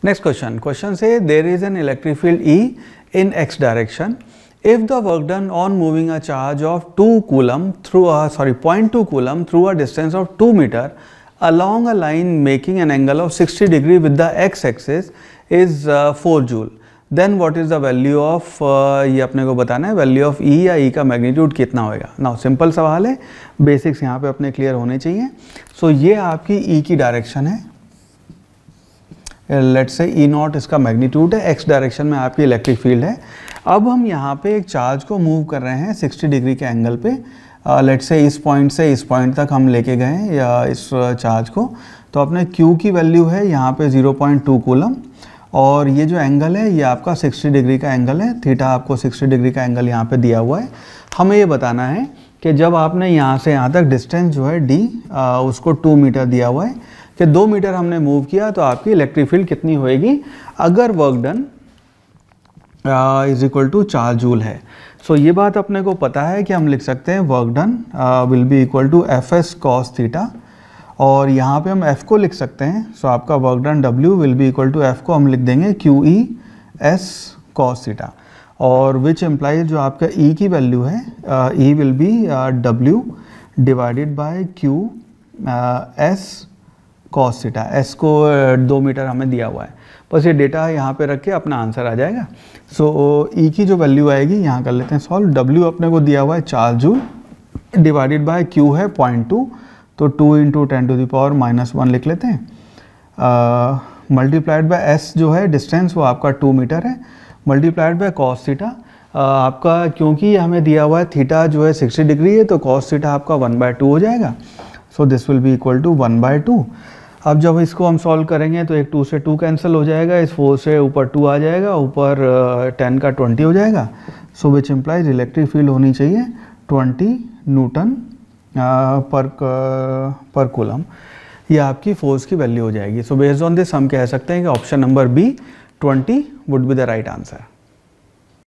Next question. Question say there is an electric field E in x direction. If the work done on moving a charge of 2 coulomb through a sorry 0.2 coulomb through a distance of 2 meter along a line making an angle of 60 degree with the x axis is uh, 4 joule then what is the value of uh, ये अपने को बताना है value of E या E का magnitude कितना होएगा now simple सवाल है basics यहाँ पे अपने clear होने चाहिए so ये आपकी E की direction है लेट से ई नॉट इसका मैग्नीट्यूड है एक्स डायरेक्शन में आपकी इलेक्ट्रिक फील्ड है अब हम यहाँ पे एक चार्ज को मूव कर रहे हैं 60 डिग्री के एंगल पे लेट uh, से इस पॉइंट से इस पॉइंट तक हम लेके गए या इस चार्ज uh, को तो अपने क्यू की वैल्यू है यहाँ पे 0.2 कूलम और ये जो एंगल है ये आपका 60 डिग्री का एंगल है थीटा आपको 60 डिग्री का एंगल यहाँ पे दिया हुआ है हमें ये बताना है कि जब आपने यहाँ से यहाँ तक डिस्टेंस जो है डी uh, उसको टू मीटर दिया हुआ है कि दो मीटर हमने मूव किया तो आपकी इलेक्ट्रिक फील्ड कितनी होएगी अगर work done is equal to चार जूल है सो so, ये बात अपने को पता है कि हम लिख सकते हैं work done will be equal to F S cos theta और यहाँ पे हम एफ को लिख सकते हैं सो so, आपका work done W will be equal to F को हम लिख देंगे Q E S cos theta और विच एम्प्लाई जो आपका E की वैल्यू है E will be W divided by Q S cos theta S को दो मीटर हमें दिया हुआ है बस ये डेटा यहाँ पे रख के अपना आंसर आ जाएगा सो so, ई e की जो वैल्यू आएगी यहाँ कर लेते हैं सॉल्व डब्ल्यू अपने को दिया हुआ है चार जूल डिवाइडेड बाय क्यू है पॉइंट टू तो two into ten to the power minus one लिख लेते हैं मल्टीप्लाइड बाय एस जो है डिस्टेंस वो आपका टू मीटर है मल्टीप्लाइड बाय कॉस सीटा आपका क्योंकि हमें दिया हुआ है थीटा जो है सिक्सटी डिग्री है तो कॉस सीटा आपका वन बाय टू हो जाएगा so this will be equal to one by two अब जब इसको हम सॉल्व करेंगे तो एक टू से टू कैंसिल हो जाएगा इस फोर से ऊपर टू आ जाएगा ऊपर टेन का ट्वेंटी हो जाएगा so which implies electric field होनी चाहिए ट्वेंटी न्यूटन पर पर कोलम यह आपकी फोर्स की वैल्यू हो जाएगी सो बेस्ड ऑन दिस हम कह सकते हैं कि option number B 20 would be the right answer